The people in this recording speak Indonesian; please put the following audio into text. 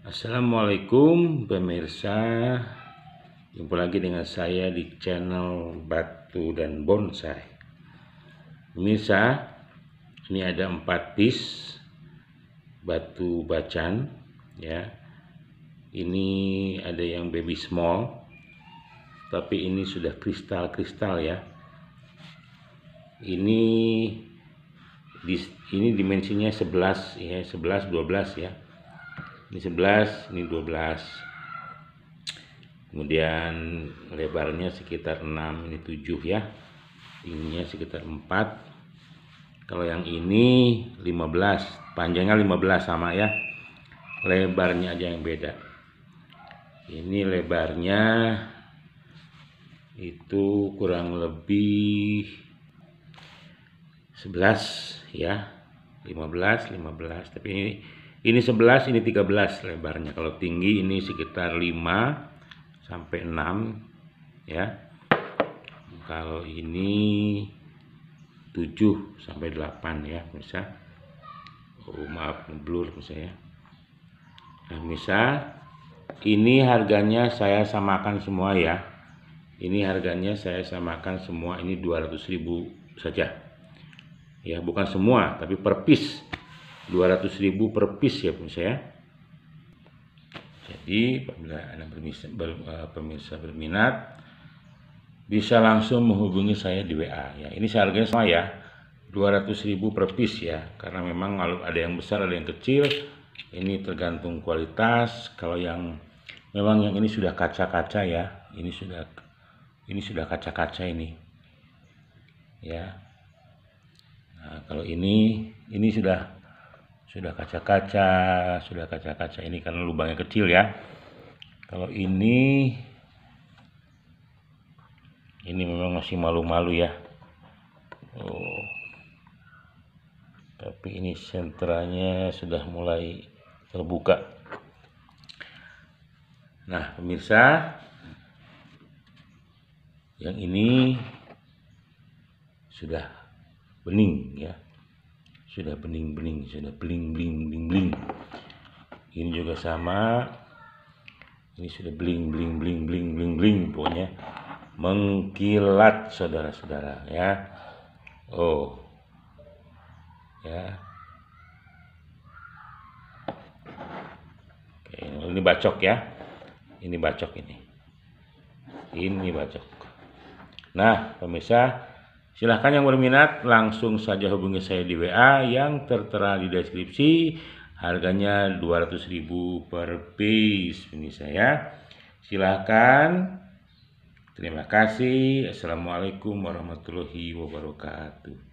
Assalamualaikum pemirsa Jumpa lagi dengan saya di channel Batu dan Bonsai Pemirsa Ini ada empat pis Batu bacan ya. Ini ada yang baby small Tapi ini sudah kristal-kristal ya Ini ini dimensinya 11 ya 11 12 ya ini 11 ini 12 kemudian lebarnya sekitar 6 ini 7 ya tingginya sekitar 4 kalau yang ini 15 panjangnya 15 sama ya lebarnya aja yang beda ini lebarnya itu kurang lebih 11 ya 15 15 tapi ini ini 11, ini 13 lebarnya. Kalau tinggi ini sekitar 5 sampai 6 ya. Kalau ini 7 sampai 8 ya, bisa. Oh, maaf, blur misalnya. Nah, misal ini harganya saya samakan semua ya. Ini harganya saya samakan semua ini 200.000 saja. Ya, bukan semua tapi per piece 200.000 per piece ya pemirsa ya jadi apabila Anda eh, pemirsa berminat bisa langsung menghubungi saya di WA ya. Ini seharganya sama ya. 200.000 per piece ya. Karena memang kalau ada yang besar, ada yang kecil, ini tergantung kualitas. Kalau yang memang yang ini sudah kaca-kaca ya. Ini sudah ini sudah kaca-kaca ini. Ya. Nah, kalau ini ini sudah sudah kaca-kaca sudah kaca-kaca ini karena lubangnya kecil ya kalau ini ini memang masih malu-malu ya oh. tapi ini sentranya sudah mulai terbuka nah pemirsa yang ini sudah bening ya sudah bening-bening sudah bling-bling-bling-bling ini juga sama ini sudah bling bling bling bling bling bling pokoknya mengkilat saudara-saudara ya oh ya Oke, ini bacok ya ini bacok ini ini bacok nah pemirsa Silahkan yang berminat langsung saja hubungi saya di WA yang tertera di deskripsi. Harganya 200.000 per piece ini saya. Silahkan. Terima kasih. Assalamualaikum warahmatullahi wabarakatuh.